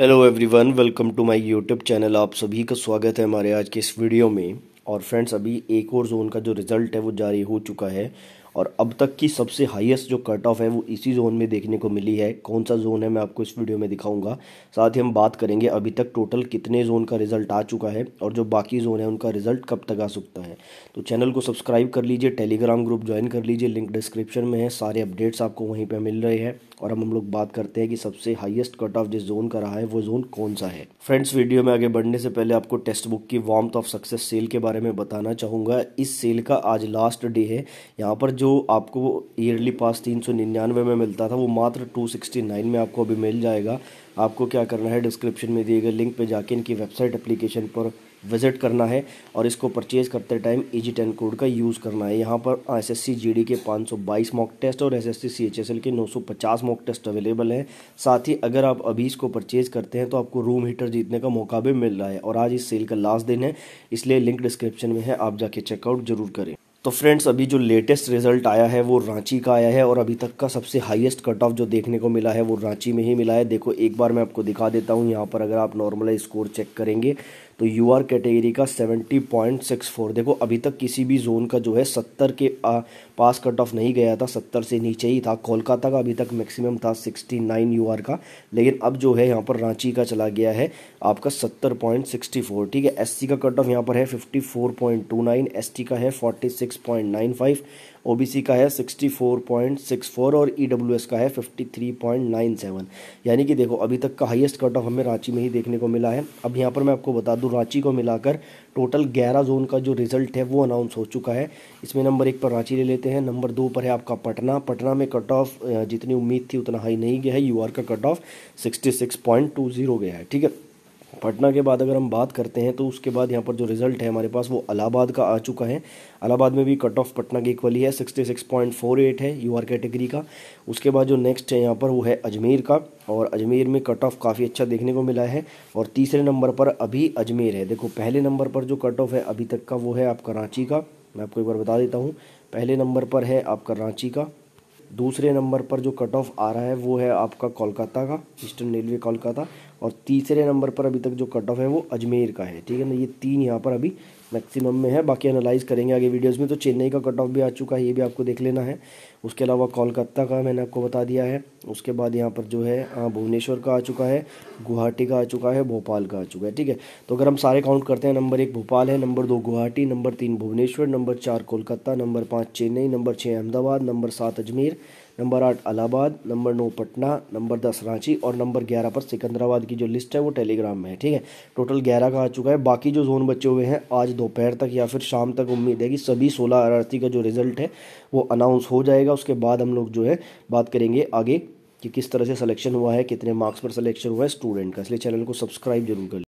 hello everyone welcome to my YouTube channel आप सभी का स्वागत है हमारे आज के इस वीडियो में और फ्रेंड्स अभी एक और जोन का जो रिज़ल्ट है वो जारी हो चुका है और अब तक की सबसे हाईएस्ट जो कट ऑफ है वो इसी जोन में देखने को मिली है कौन सा जोन है मैं आपको इस वीडियो में दिखाऊंगा साथ ही हम बात करेंगे अभी तक टोटल कितने जोन का रिजल्ट आ चुका है और जो बाकी जोन है उनका रिजल्ट कब तक आ सकता है तो चैनल को सब्सक्राइब कर लीजिए टेलीग्राम ग्रुप ज्वाइन कर लीजिए लिंक डिस्क्रिप्शन में है सारे अपडेट्स आपको वहीं पर मिल रहे हैं और हम हम लोग बात करते हैं कि सबसे हाईएस्ट कट ऑफ जिस जोन का रहा है वो जोन कौन सा है फ्रेंड्स वीडियो में आगे बढ़ने से पहले आपको टेस्ट बुक की वार्म ऑफ सक्सेस सेल के बारे में बताना चाहूँगा इस सेल का आज लास्ट डे है यहाँ पर जो आपको ईयरली पास तीन सौ निन्यानवे में मिलता था वो मात्र टू सिक्सटी नाइन में आपको अभी मिल जाएगा आपको क्या करना है डिस्क्रिप्शन में दिए गए लिंक पे जाके इनकी वेबसाइट एप्लीकेशन पर विजिट करना है और इसको परचेज करते time E G ten code का यूज़ करना है यहाँ पर S S C G D के पाँच सौ बाईस मॉक टेस्ट और S S C C H S L के नौ सौ पचास मॉक टेस्ट अवेलेबल हैं साथ ही अगर आप अभी इसको परचेज करते हैं तो आपको रूम हीटर जीतने का मौका भी मिल रहा है और आज इस सेल का लास्ट दिन है इसलिए लिंक डिस्क्रिप्शन में है आप जाके चेकआउट जरूर करें तो फ्रेंड्स अभी जो लेटेस्ट रिजल्ट आया है वो रांची का आया है और अभी तक का सबसे हाईएस्ट कट ऑफ जो देखने को मिला है वो रांची में ही मिला है देखो एक बार मैं आपको दिखा देता हूँ यहाँ पर अगर आप नॉर्मलाइज स्कोर चेक करेंगे तो यू आर कैटेगरी का सेवेंटी पॉइंट सिक्स फोर देखो अभी तक किसी भी जोन का जो है सत्तर के आ, पास कट ऑफ नहीं गया था सत्तर से नीचे ही था कोलकाता का अभी तक मैक्सिमम था सिक्सटी नाइन यू आर का लेकिन अब जो है यहाँ पर रांची का चला गया है आपका सत्तर पॉइंट सिक्सटी फोर ठीक है एस सी का कट ऑफ यहाँ पर है fifty four point two nine S T का है forty six point nine five OBC का है 64.64 और ईडब्ल्यूएस e का है 53.97 यानी कि देखो अभी तक का हाईएस्ट कट ऑफ हमें रांची में ही देखने को मिला है अब यहाँ पर मैं आपको बता दूँ रांची को मिलाकर टोटल 11 जोन का जो रिजल्ट है वो अनाउंस हो चुका है इसमें नंबर एक पर रांची ले लेते हैं नंबर दो पर है आपका पटना पटना में कट ऑफ जितनी उम्मीद थी उतना हाई नहीं गया है यू का कट ऑफ सिक्सटी गया है ठीक है पटना के बाद अगर हम बात करते हैं तो उसके बाद यहाँ पर जो रिजल्ट है हमारे पास वो अलाहाबाद का आ चुका है अलाहाबाद में भी कट ऑफ पटना की इक्वली है sixty six point four eight है यूआर कैटेगरी का उसके बाद जो नेक्स्ट है यहाँ पर वो है अजमेर का और अजमेर में कट ऑफ काफ़ी अच्छा देखने को मिला है और तीसरे नंबर पर अभी अजमेर है देखो पहले नंबर पर जो कट ऑफ है अभी तक का वो है आपका रांची का मैं आपको एक बार बता देता हूँ पहले नंबर पर है आपका रांची का दूसरे नंबर पर जो कट ऑफ आ रहा है वो है आपका कोलकाता का ईस्टर्न रेलवे कोलकाता और तीसरे नंबर पर अभी तक जो कट ऑफ है वो अजमेर का है ठीक है ना ये तीन यहाँ पर अभी मैक्सिमम में है बाकी एनालाइज करेंगे आगे वीडियोस में तो चेन्नई का कट ऑफ भी आ चुका है ये भी आपको देख लेना है उसके अलावा कोलकाता का मैंने आपको बता दिया है उसके बाद यहाँ पर जो है भुवनेश्वर का आ चुका है गुवाहाटी का आ चुका है भोपाल का आ चुका है ठीक है तो अगर हम सारे काउंट करते हैं नंबर एक भोपाल है नंबर दो गुवाहाटी नंबर तीन भुवनेश्वर नंबर चार कोलकाता नंबर पाँच चेन्नई नंबर छः अहमदाबाद नंबर सात अजमेर नंबर आठ अलाहाबाद नंबर नौ पटना नंबर दस रांची और नंबर ग्यारह पर सिकंदराबाद की जो लिस्ट है वो टेलीग्राम में है ठीक है टोटल ग्यारह का आ चुका है बाकी जो जोन बचे हुए हैं आज दोपहर तक या फिर शाम तक उम्मीद है कि सभी सोलह अभ्यर्थी का जो रिजल्ट है वो अनाउंस हो जाएगा उसके बाद हम लोग जो है बात करेंगे आगे कि किस तरह से सलेक्शन हुआ है कितने मार्क्स पर सलेक्शन हुआ है स्टूडेंट का इसलिए चैनल को सब्सक्राइब जरूर कर